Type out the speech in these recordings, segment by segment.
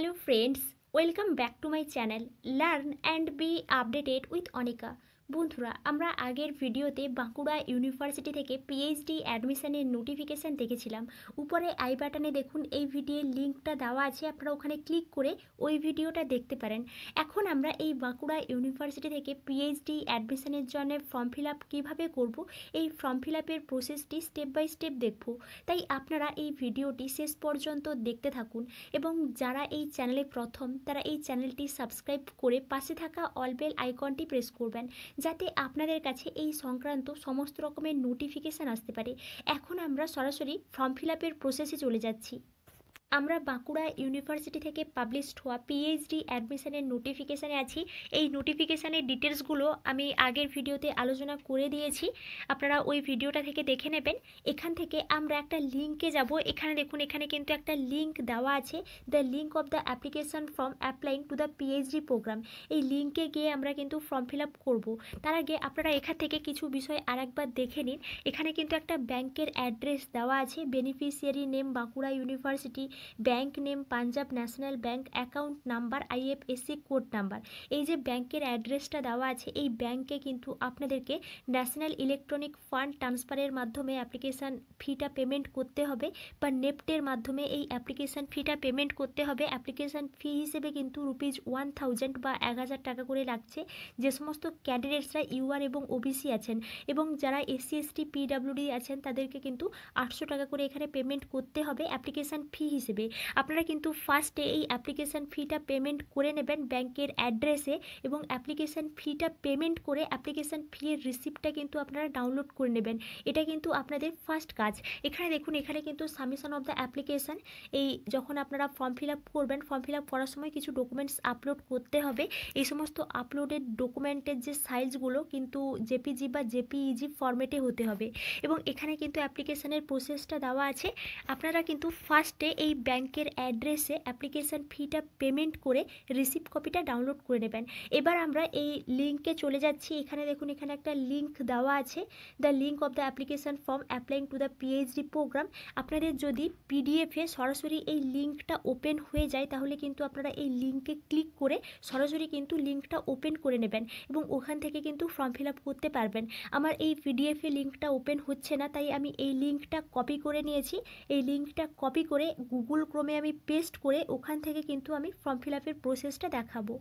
hello friends welcome back to my channel learn and be updated with Anika বন্ধুরা আমরা আগের ভিডিওতে বাঁকুড়া ইউনিভার্সিটি থেকে পিএইচডি অ্যাডমিশানের নোটিফিকেশান দেখেছিলাম উপরে আই বাটনে দেখুন এই ভিডিওর লিঙ্কটা দেওয়া আছে আপনারা ওখানে ক্লিক করে ওই ভিডিওটা দেখতে পারেন এখন আমরা এই বাঁকুড়া ইউনিভার্সিটি থেকে পিএইচডি অ্যাডমিশানের জন্য ফর্ম ফিল আপ কীভাবে করবো এই ফর্ম ফিল আপের প্রসেসটি স্টেপ বাই স্টেপ দেখব তাই আপনারা এই ভিডিওটি শেষ পর্যন্ত দেখতে থাকুন এবং যারা এই চ্যানেলে প্রথম তারা এই চ্যানেলটি সাবস্ক্রাইব করে পাশে থাকা অলবেল আইকনটি প্রেস করবেন যাতে আপনাদের কাছে এই সংক্রান্ত সমস্ত রকমের নোটিফিকেশান আসতে পারে এখন আমরা সরাসরি ফর্ম ফিল আপের প্রসেসে চলে যাচ্ছি আমরা বাঁকুড়া ইউনিভার্সিটি থেকে পাবলিশড হওয়া পিএইচডি অ্যাডমিশনের নোটিফিকেশানে আছি এই নোটিফিকেশানের ডিটেলসগুলো আমি আগের ভিডিওতে আলোচনা করে দিয়েছি আপনারা ওই ভিডিওটা থেকে দেখে নেবেন এখান থেকে আমরা একটা লিঙ্কে যাব এখানে দেখুন এখানে কিন্তু একটা লিঙ্ক দেওয়া আছে the link of the application form applying to the PhD programme এই লিঙ্কে গিয়ে আমরা কিন্তু ফর্ম ফিল আপ করবো তার আগে আপনারা এখান থেকে কিছু বিষয় আর একবার দেখে নিন এখানে কিন্তু একটা ব্যাংকের অ্যাড্রেস দেওয়া আছে beneficiary name Bankura university bank name Punjab National Bank account number IFSC code number এই যে ব্যাংকের অ্যাড্রেসটা দেওয়া আছে এই ব্যাংকে কিন্তু আপনাদেরকে ন্যাশনাল ইলেকট্রনিক ফান্ড ট্রান্সফারের মাধ্যমে অ্যাপ্লিকেশান ফিটা পেমেন্ট করতে হবে বা নেফটের মাধ্যমে এই অ্যাপ্লিকেশান ফিটা পেমেন্ট করতে হবে অ্যাপ্লিকেশান ফি হিসেবে কিন্তু রুপিজ ওয়ান থাউজেন্ড বা এক হাজার টাকা করে লাগছে যে সমস্ত ক্যান্ডিডেটসরা ইউআর এবং ওবিসি আছেন এবং যারা এসসি এসটি পিডাব্লিউডি আছেন তাদেরকে কিন্তু আটশো টাকা করে এখানে পেমেন্ট করতে হবে অ্যাপ্লিকেশান ফি হিসেবে হিসেবে আপনারা কিন্তু ফার্স্টে এই অ্যাপ্লিকেশান ফিটা পেমেন্ট করে নেবেন ব্যাংকের অ্যাড্রেসে এবং অ্যাপ্লিকেশান ফিটা পেমেন্ট করে অ্যাপ্লিকেশান ফির রিসিপ্টটা কিন্তু আপনারা ডাউনলোড করে নেবেন এটা কিন্তু আপনাদের ফার্স্ট কাজ এখানে দেখুন এখানে কিন্তু সাবমিশন অফ দ্য অ্যাপ্লিকেশান এই যখন আপনারা ফর্ম ফিল আপ করবেন ফর্ম ফিল আপ করার সময় কিছু ডকুমেন্টস আপলোড করতে হবে এই সমস্ত আপলোডেড ডকুমেন্টের যে সাইজগুলো কিন্তু জেপিজি বা জেপিইজি ফর্মেটে হতে হবে এবং এখানে কিন্তু অ্যাপ্লিকেশানের প্রসেসটা দেওয়া আছে আপনারা কিন্তু ফার্স্টে এই ব্যাংকের অ্যাড্রেসে অ্যাপ্লিকেশান ফিটা পেমেন্ট করে রিসিপ্ট কপিটা ডাউনলোড করে নেবেন এবার আমরা এই লিঙ্কে চলে যাচ্ছি এখানে দেখুন এখানে একটা লিঙ্ক দেওয়া আছে the link of the application form applying to the PhD programme আপনাদের যদি পিডিএফে সরাসরি এই লিঙ্কটা ওপেন হয়ে যায় তাহলে কিন্তু আপনারা এই লিঙ্কে ক্লিক করে সরাসরি কিন্তু লিঙ্কটা ওপেন করে নেবেন এবং ওখান থেকে কিন্তু ফর্ম ফিল করতে পারবেন আমার এই পিডিএফে লিঙ্কটা ওপেন হচ্ছে না তাই আমি এই লিঙ্কটা কপি করে নিয়েছি এই লিঙ্কটা কপি করে গুগল গুগল ক্রোমে আমি পেস্ট করে ওখান থেকে কিন্তু আমি ফর্ম ফিল আপের প্রসেসটা দেখাবো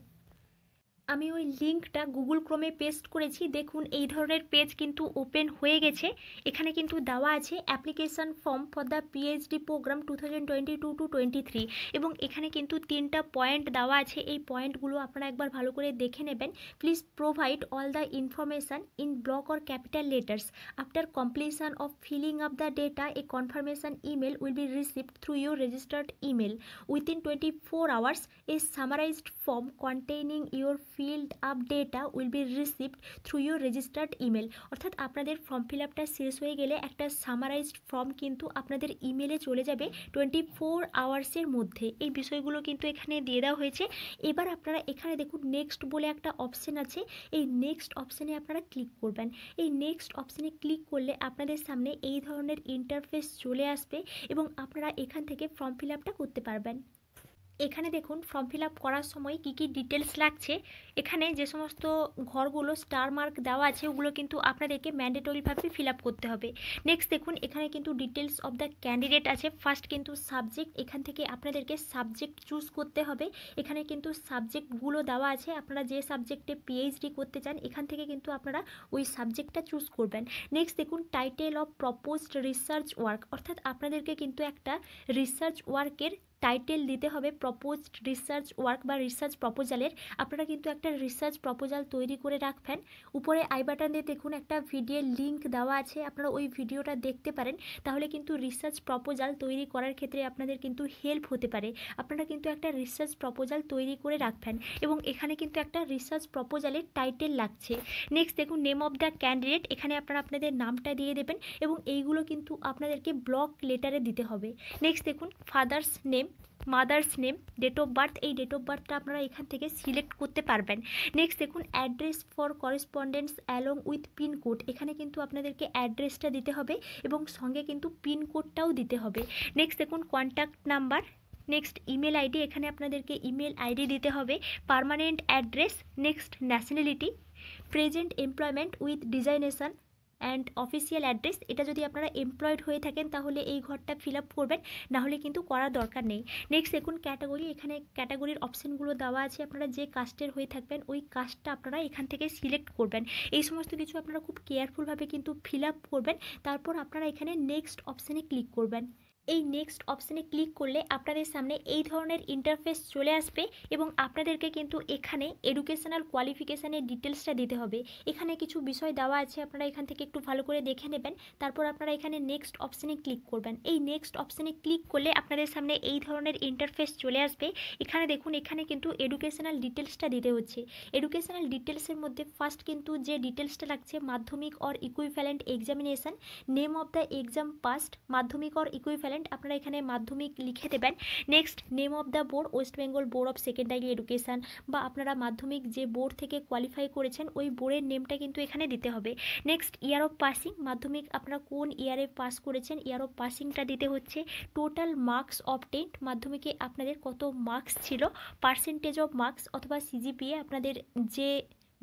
আমি ওই লিঙ্কটা গুগল ক্রমে পেস্ট করেছি দেখুন এই ধরনের পেজ কিন্তু ওপেন হয়ে গেছে এখানে কিন্তু দেওয়া আছে application form for the PhD programme two thousand twenty two to twenty three এবং এখানে কিন্তু তিনটা পয়েন্ট দেওয়া আছে এই পয়েন্টগুলো আপনারা একবার ভালো করে দেখে নেবেন please provide all the information in block or capital letters after completion of filling up the data a confirmation email will be receive through your registered email within twenty four hours a summarised form containing your filled up data will be received through your registered email অর্থাৎ আপনাদের form fill আপটা শেষ হয়ে গেলে একটা summarised form কিন্তু আপনাদের ইমেলে চলে যাবে টোয়েন্টি ফোর আওয়ার্সের মধ্যে এই বিষয়গুলো কিন্তু এখানে দিয়ে দেওয়া হয়েছে এবার আপনারা এখানে দেখুন নেক্সট বলে একটা অপশান আছে এই নেক্সট অপশানে আপনারা ক্লিক করবেন এই নেক্সট অপশানে ক্লিক করলে আপনাদের সামনে এই ধরনের ইন্টারফেস চলে আসবে এবং আপনারা এখান থেকে ফর্ম ফিল আপটা করতে পারবেন এখানে দেখুন ফর্ম ফিল করার সময় কি কি ডিটেলস লাগছে এখানে যে সমস্ত ঘরগুলো স্টার মার্ক দেওয়া আছে ওগুলো কিন্তু আপনাদেরকে ম্যান্ডেটরিভাবে ফিল করতে হবে নেক্সট দেখুন এখানে কিন্তু ডিটেলস অব দ্য ক্যান্ডিডেট আছে ফার্স্ট কিন্তু সাবজেক্ট এখান থেকে আপনাদেরকে সাবজেক্ট চুজ করতে হবে এখানে কিন্তু সাবজেক্টগুলো দেওয়া আছে আপনারা যে সাবজেক্টে পিএইচডি করতে চান এখান থেকে কিন্তু আপনারা ওই সাবজেক্টটা চুজ করবেন নেক্সট দেখুন title of proposed research work অর্থাৎ আপনাদেরকে কিন্তু একটা রিসার্চ ওয়ার্কের টাইটেল দিতে হবে প্রপোজড রিসার্চ ওয়ার্ক বা রিসার্চ প্রপোজালের আপনারা কিন্তু একটা রিসার্চ প্রপোজাল তৈরি করে রাখবেন উপরে আই বাটনে দেখুন একটা ভিডিওর লিঙ্ক দেওয়া আছে আপনারা ওই ভিডিওটা দেখতে পারেন তাহলে কিন্তু রিসার্চ প্রপোজাল তৈরি করার ক্ষেত্রে আপনাদের কিন্তু হেল্প হতে পারে আপনারা কিন্তু একটা রিসার্চ প্রপোজাল তৈরি করে রাখবেন এবং এখানে কিন্তু একটা রিসার্চ প্রপোজালের টাইটেল লাগছে নেক্সট দেখুন নেম অফ দ্য ক্যান্ডিডেট এখানে আপনারা আপনাদের নামটা দিয়ে দেবেন এবং এইগুলো কিন্তু আপনাদেরকে ব্লক লেটারে দিতে হবে নেক্সট দেখুন father's name name mother's name date of birth এই ডেট অফ বার্থটা আপনারা এখান থেকে সিলেক্ট করতে পারবেন নেক্সট দেখুন address for correspondence along with pincode এখানে কিন্তু আপনাদেরকে অ্যাড্রেসটা দিতে হবে এবং সঙ্গে কিন্তু পিনকোডটাও দিতে হবে নেক্সট দেখুন contact number next email ID এখানে আপনাদেরকে ইমেল আইডি দিতে হবে permanent address next nationality present employment with designation and official address এটা যদি আপনারা এমপ্লয়েড হয়ে থাকেন তাহলে এই ঘরটা ফিল আপ করবেন নাহলে কিন্তু করার দরকার নেই নেক্সট সেকেন্ড ক্যাটাগরি এখানে ক্যাটাগরির অপশানগুলো দেওয়া আছে আপনারা যে কাস্টের হয়ে থাকবেন ওই কাস্টটা আপনারা এখান থেকে সিলেক্ট করবেন এই সমস্ত কিছু আপনারা খুব কেয়ারফুলভাবে কিন্তু ফিল আপ করবেন তারপর আপনারা এখানে নেক্সট অপশানে ক্লিক করবেন এই নেক্সট অপশানে ক্লিক করলে আপনাদের সামনে এই ধরনের ইন্টারফেস চলে আসবে এবং আপনাদেরকে কিন্তু এখানে এডুকেশনাল কোয়ালিফিকেশানের ডিটেলসটা দিতে হবে এখানে কিছু বিষয় দেওয়া আছে আপনারা এখান থেকে একটু ভালো করে দেখে নেবেন তারপর আপনারা এখানে নেক্সট অপশানে ক্লিক করবেন এই নেক্সট অপশানে ক্লিক করলে আপনাদের সামনে এই ধরনের ইন্টারফেস চলে আসবে এখানে দেখুন এখানে কিন্তু এডুকেশনাল ডিটেলসটা দিতে হচ্ছে এডুকেশনাল ডিটেলসের মধ্যে ফার্স্ট কিন্তু যে ডিটেলসটা লাগছে Madhyamik or equivalent examination name of the exam passed Madhyamik or equivalent student আপনারা এখানে মাধ্যমিক লিখে দেবেন next name of the board West Bengal board of secondary education বা আপনারা মাধ্যমিক যে বোর্ড থেকে কোয়ালিফাই করেছেন ওই বোর্ডের নেমটা কিন্তু এখানে দিতে হবে নেক্সট ইয়ার অফ পাসিং মাধ্যমিক আপনারা কোন ইয়ারে পাস করেছেন ইয়ার অফ পাসিংটা দিতে হচ্ছে টোটাল মার্কস টেন্ট মাধ্যমিকে আপনাদের কত মার্কস ছিল পার্সেন্টেজ অফ মার্কস অথবা সিজিপিএ আপনাদের যে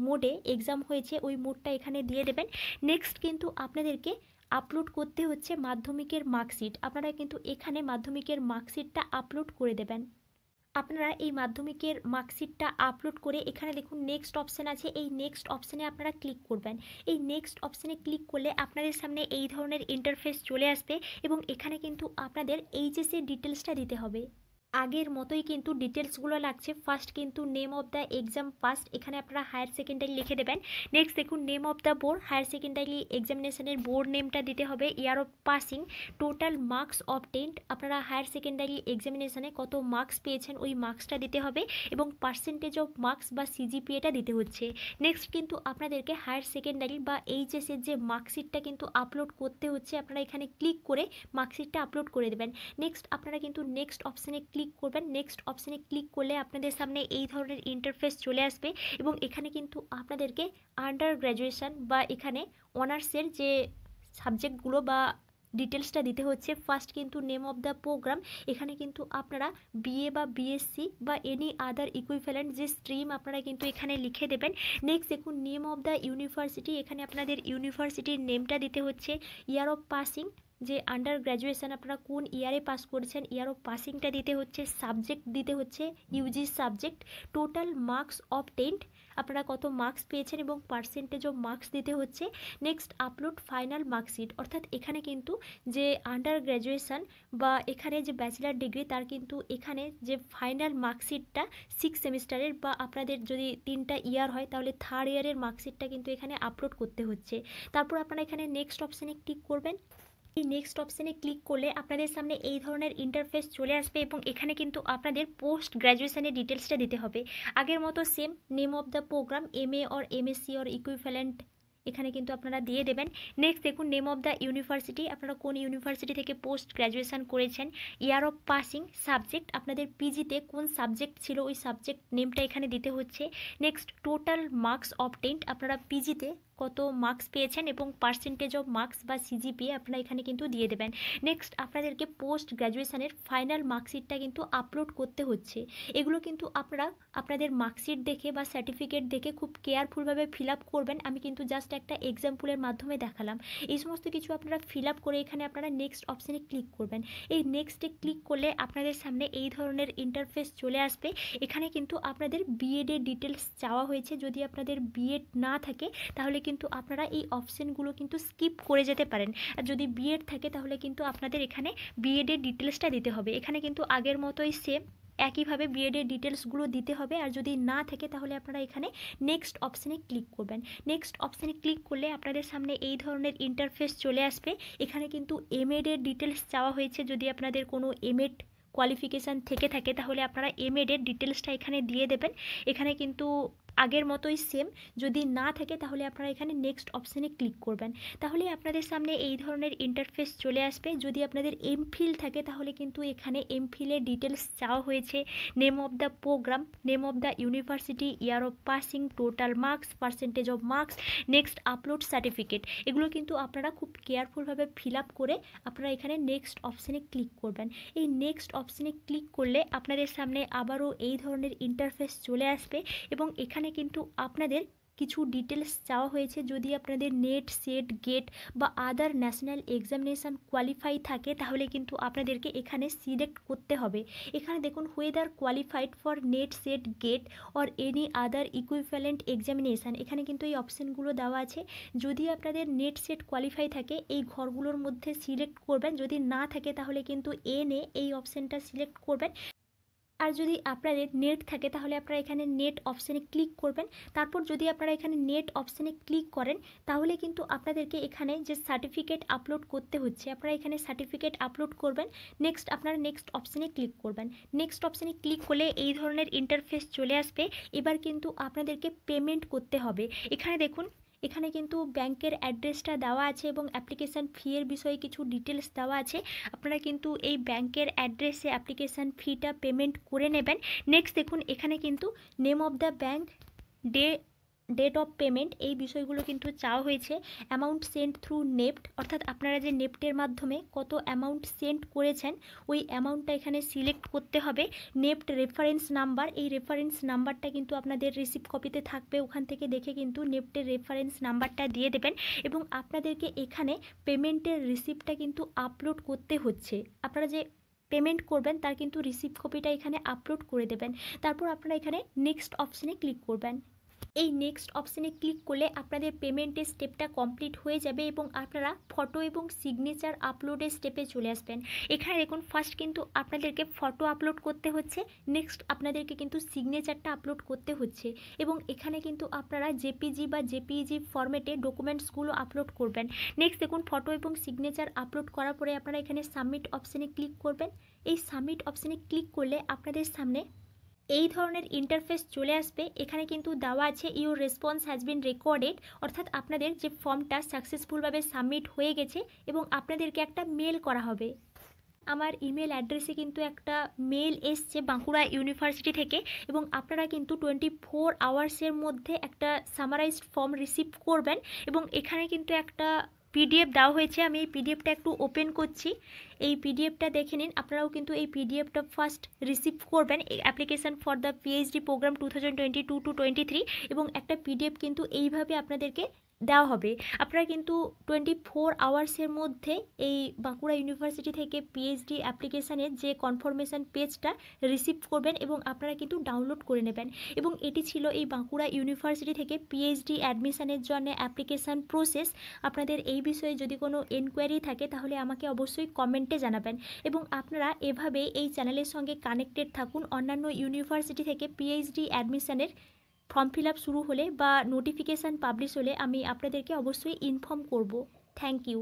মোডে এক্সাম হয়েছে ওই মোডটা এখানে দিয়ে দেবেন নেক্সট কিন্তু আপনাদেরকে আপলোড করতে হচ্ছে মাধ্যমিকের মার্কশিট আপনারা কিন্তু এখানে মাধ্যমিকের মার্কশিটটা আপলোড করে দেবেন আপনারা এই মাধ্যমিকের মার্কশিটটা আপলোড করে এখানে দেখুন নেক্সট অপশান আছে এই নেক্সট অপশানে আপনারা ক্লিক করবেন এই নেক্সট অপশানে ক্লিক করলে আপনাদের সামনে এই ধরনের ইন্টারফেস চলে আসবে এবং এখানে কিন্তু আপনাদের এইচএসের ডিটেলসটা দিতে হবে আগের মতোই কিন্তু ডিটেলসগুলো লাগছে ফার্স্ট কিন্তু name of the exam first এখানে আপনারা হায়ার সেকেন্ডারি লিখে দেবেন নেক্সট দেখুন name of the board higher secondary এক্সামিনেশনের বোর্ড নেমটা দিতে হবে year of passing total marks টেন্ট আপনারা হায়ার সেকেন্ডারি এক্সামিনেশানে কত মার্কস পেয়েছেন ওই মার্কসটা দিতে হবে এবং পার্সেন্টেজ অফ মার্কস বা সিজিপিএটা দিতে হচ্ছে নেক্সট কিন্তু আপনাদেরকে হায়ার সেকেন্ডারি বা এইচএসের যে মার্কশিটটা কিন্তু আপলোড করতে হচ্ছে আপনারা এখানে ক্লিক করে মার্কশিটটা আপলোড করে দেবেন নেক্সট আপনারা কিন্তু নেক্সট অপশানে ক্লিক ক্লিক করবেন নেক্সট অপশানে ক্লিক করলে আপনাদের সামনে এই ধরনের ইন্টারফেস চলে আসবে এবং এখানে কিন্তু আপনাদেরকে আন্ডার গ্র্যাজুয়েশান বা এখানে অনার্সের যে সাবজেক্টগুলো বা ডিটেলসটা দিতে হচ্ছে ফার্স্ট কিন্তু নেম অফ দ্য প্রোগ্রাম এখানে কিন্তু আপনারা বিএ বা বিএসসি বা এনি আদার ইকুইভ্যালেন্ট যে স্ট্রিম আপনারা কিন্তু এখানে লিখে দেবেন নেক্সট দেখুন নেম অফ দ্য ইউনিভার্সিটি এখানে আপনাদের ইউনিভার্সিটির নেমটা দিতে হচ্ছে ইয়ার অফ পাসিং যে আন্ডার গ্র্যাজুয়েশান আপনারা কোন ইয়ারে পাস করেছেন ইয়ারও পাসিংটা দিতে হচ্ছে সাবজেক্ট দিতে হচ্ছে UG subject total marks obtained আপনারা কত মার্কস পেয়েছেন এবং পার্সেন্টেজ অফ মার্কস দিতে হচ্ছে নেক্সট আপলোড ফাইনাল মার্কশিট অর্থাৎ এখানে কিন্তু যে আন্ডার গ্র্যাজুয়েশান বা এখানে যে ব্যাচেলার ডিগ্রি তার কিন্তু এখানে যে ফাইনাল মার্কশিটটা সিক্স সেমিস্টারের বা আপনাদের যদি তিনটা ইয়ার হয় তাহলে থার্ড ইয়ারের মার্কশিটটা কিন্তু এখানে আপলোড করতে হচ্ছে তারপর আপনারা এখানে নেক্সট অপশানে ক্লিক করবেন এই নেক্সট অপশানে ক্লিক করলে আপনাদের সামনে এই ধরনের ইন্টারফেস চলে আসবে এবং এখানে কিন্তু আপনাদের পোস্ট গ্র্যাজুয়েশানের ডিটেলসটা দিতে হবে আগের মতো same name of the programme M A or M Sc or equivalent এখানে কিন্তু আপনারা দিয়ে দেবেন নেক্সট দেখুন নেম অফ দ্য ইউনিভার্সিটি আপনারা কোন ইউনিভার্সিটি থেকে পোস্ট গ্র্যাজুয়েশান করেছেন ইয়ার অফ পাসিং সাবজেক্ট আপনাদের পিজিতে কোন সাবজেক্ট ছিল ওই সাবজেক্ট নেমটা এখানে দিতে হচ্ছে নেক্সট টোটাল মার্কস অবটেন্ট আপনারা পিজিতে কত মার্কস পেয়েছেন এবং পার্সেন্টেজ অফ মার্কস বা সিজিপিএ আপনারা এখানে কিন্তু দিয়ে দেবেন নেক্সট আপনাদেরকে পোস্ট গ্র্যাজুয়েশানের ফাইনাল মার্কশিটটা কিন্তু আপলোড করতে হচ্ছে এগুলো কিন্তু আপনারা আপনাদের মার্কশিট দেখে বা সার্টিফিকেট দেখে খুব কেয়ারফুলভাবে ফিল আপ করবেন আমি কিন্তু জাস্ট একটা এক্সাম্পলের মাধ্যমে দেখালাম এই সমস্ত কিছু আপনারা ফিল আপ করে এখানে আপনারা নেক্সট অপশানে ক্লিক করবেন এই নেক্সটে ক্লিক করলে আপনাদের সামনে এই ধরনের ইন্টারফেস চলে আসবে এখানে কিন্তু আপনাদের বিএডের ডিটেলস চাওয়া হয়েছে যদি আপনাদের বিএড না থাকে তাহলে কিন্তু আপনারা এই অপশানগুলো কিন্তু স্কিপ করে যেতে পারেন আর যদি বিএড থাকে তাহলে কিন্তু আপনাদের এখানে বিএডের ডিটেলসটা দিতে হবে এখানে কিন্তু আগের মতোই সেম একইভাবে বিএডের ডিটেলসগুলো দিতে হবে আর যদি না থাকে তাহলে আপনারা এখানে নেক্সট অপশানে ক্লিক করবেন নেক্সট অপশানে ক্লিক করলে আপনাদের সামনে এই ধরনের ইন্টারফেস চলে আসবে এখানে কিন্তু এমএডের ডিটেলস চাওয়া হয়েছে যদি আপনাদের কোনো এমএড কোয়ালিফিকেশান থেকে থাকে তাহলে আপনারা এমএডের ডিটেলসটা এখানে দিয়ে দেবেন এখানে কিন্তু আগের মতোই সেম যদি না থাকে তাহলে আপনারা এখানে নেক্সট অপশানে ক্লিক করবেন তাহলে আপনাদের সামনে এই ধরনের ইন্টারফেস চলে আসবে যদি আপনাদের এমফিল থাকে তাহলে কিন্তু এখানে এমফিলের ডিটেলস চাওয়া হয়েছে name of the programme name of the university year of passing total marks percentage of marks next upload certificate এগুলো কিন্তু আপনারা খুব কেয়ারফুলভাবে ফিল আপ করে আপনারা এখানে নেক্সট অপশানে ক্লিক করবেন এই নেক্সট অপশানে ক্লিক করলে আপনাদের সামনে আবারও এই ধরনের ইন্টারফেস চলে আসবে এবং এখানে এখানে কিন্তু আপনাদের কিছু ডিটেলস চাওয়া হয়েছে যদি আপনাদের নেট সেট গেট বা আদার ন্যাশনাল এক্সামিনেশান কোয়ালিফাই থাকে তাহলে কিন্তু আপনাদেরকে এখানে সিলেক্ট করতে হবে এখানে দেখুন whether qualified for NET SET GATE or any other equivalent examination এখানে কিন্তু এই অপশানগুলো দেওয়া আছে যদি আপনাদের নেট সেট কোয়ালিফাই থাকে এই ঘরগুলোর মধ্যে সিলেক্ট করবেন যদি না থাকে তাহলে কিন্তু এনে এই অপশানটা সিলেক্ট করবেন আর যদি আপনাদের নেট থাকে তাহলে আপনারা এখানে নেট অপশানে ক্লিক করবেন তারপর যদি আপনারা এখানে নেট অপশানে ক্লিক করেন তাহলে কিন্তু আপনাদেরকে এখানে যে সার্টিফিকেট আপলোড করতে হচ্ছে আপনারা এখানে সার্টিফিকেট আপলোড করবেন নেক্সট আপনারা নেক্সট অপশানে ক্লিক করবেন নেক্সট অপশানে ক্লিক করলে এই ধরনের ইন্টারফেস চলে আসবে এবার কিন্তু আপনাদেরকে পেমেন্ট করতে হবে এখানে দেখুন এখানে কিন্তু ব্যাংকের অ্যাড্রেসটা দেওয়া আছে এবং অ্যাপ্লিকেশান ফিয়ের বিষয়ে কিছু ডিটেলস দেওয়া আছে আপনারা কিন্তু এই ব্যাংকের অ্যাড্রেসে অ্যাপ্লিকেশান ফিটা পেমেন্ট করে নেবেন নেক্সট দেখুন এখানে কিন্তু name of the bank day date of payment এই বিষয়গুলো কিন্তু চাওয়া হয়েছে অ্যামাউন্ট সেন্ট থ্রু নেপ্ট অর্থাৎ আপনারা যে নেপ্টের e মাধ্যমে কত অ্যামাউন্ট সেন্ট করেছেন ওই অ্যামাউন্টটা এখানে সিলেক্ট করতে হবে নেপ্ট রেফারেন্স নাম্বার এই রেফারেন্স নাম্বারটা কিন্তু আপনাদের রিসিভ কপিতে থাকবে ওখান থেকে দেখে কিন্তু নেপ্টের রেফারেন্স নাম্বারটা দিয়ে দেবেন এবং আপনাদেরকে এখানে পেমেন্টের রিসিপ্টটা কিন্তু আপলোড করতে হচ্ছে আপনারা যে পেমেন্ট করবেন তার কিন্তু রিসিভ কপিটা এখানে আপলোড করে দেবেন তারপর আপনারা এখানে নেক্সট অপশানে ক্লিক করবেন এই নেক্সট অপশানে ক্লিক করলে আপনাদের পেমেন্টের স্টেপটা কমপ্লিট হয়ে যাবে এবং আপনারা ফটো এবং সিগনেচার আপলোডের স্টেপে চলে আসবেন এখানে দেখুন ফার্স্ট কিন্তু আপনাদেরকে ফটো আপলোড করতে হচ্ছে নেক্সট আপনাদেরকে কিন্তু সিগনেচারটা আপলোড করতে হচ্ছে এবং এখানে কিন্তু আপনারা জেপিজি বা জেপিজি ফরম্যাটে ডকুমেন্টসগুলো আপলোড করবেন নেক্সট দেখুন ফটো এবং সিগনেচার আপলোড করার পরে আপনারা এখানে সাবমিট অপশানে ক্লিক করবেন এই সাবমিট অপশানে ক্লিক করলে আপনাদের সামনে এই ধরনের ইন্টারফেস চলে আসবে এখানে কিন্তু দেওয়া আছে your response has been recorded অর্থাৎ আপনাদের যে ফর্মটা সাকসেসফুলভাবে সাবমিট হয়ে গেছে এবং আপনাদেরকে একটা মেল করা হবে আমার ইমেল অ্যাড্রেসে কিন্তু একটা মেল এসছে বাঁকুড়া ইউনিভার্সিটি থেকে এবং আপনারা কিন্তু টোয়েন্টি ফোর আওয়ার্সের মধ্যে একটা সামারাইজড ফর্ম রিসিভ করবেন এবং এখানে কিন্তু একটা পিডিএফ দেওয়া হয়েছে আমি এই পিডিএফটা একটু ওপেন করছি এই পিডিএফটা দেখে নিন আপনারাও কিন্তু এই পিডিএফটা ফার্স্ট রিসিভ করবেন application for the PhD programme two thousand twenty two to twenty three এবং একটা পিডিএফ কিন্তু এইভাবে আপনাদেরকে দেওয়া হবে আপনারা কিন্তু টোয়েন্টি ফোর আওয়ার্সের মধ্যে এই বাঁকুড়া ইউনিভার্সিটি থেকে পিএইচডি অ্যাপ্লিকেশানের যে কনফার্মেশান পেজটা রিসিভ করবেন এবং আপনারা কিন্তু ডাউনলোড করে নেবেন এবং এটি ছিল এই বাঁকুড়া ইউনিভার্সিটি থেকে পিএইচডি অ্যাডমিশানের জন্য অ্যাপ্লিকেশান প্রসেস আপনাদের এই বিষয়ে যদি কোনো এনকোয়ারি থাকে তাহলে আমাকে অবশ্যই কমেন্টে জানাবেন এবং আপনারা এভাবে এই চ্যানেলের সঙ্গে কানেক্টেড থাকুন অন্যান্য ইউনিভার্সিটি থেকে পিএইচডি অ্যাডমিশানের ফর্ম ফিল শুরু হলে বা নোটিফিকেশান পাবলিশ হলে আমি আপনাদেরকে অবশ্যই ইনফর্ম করব থ্যাংক ইউ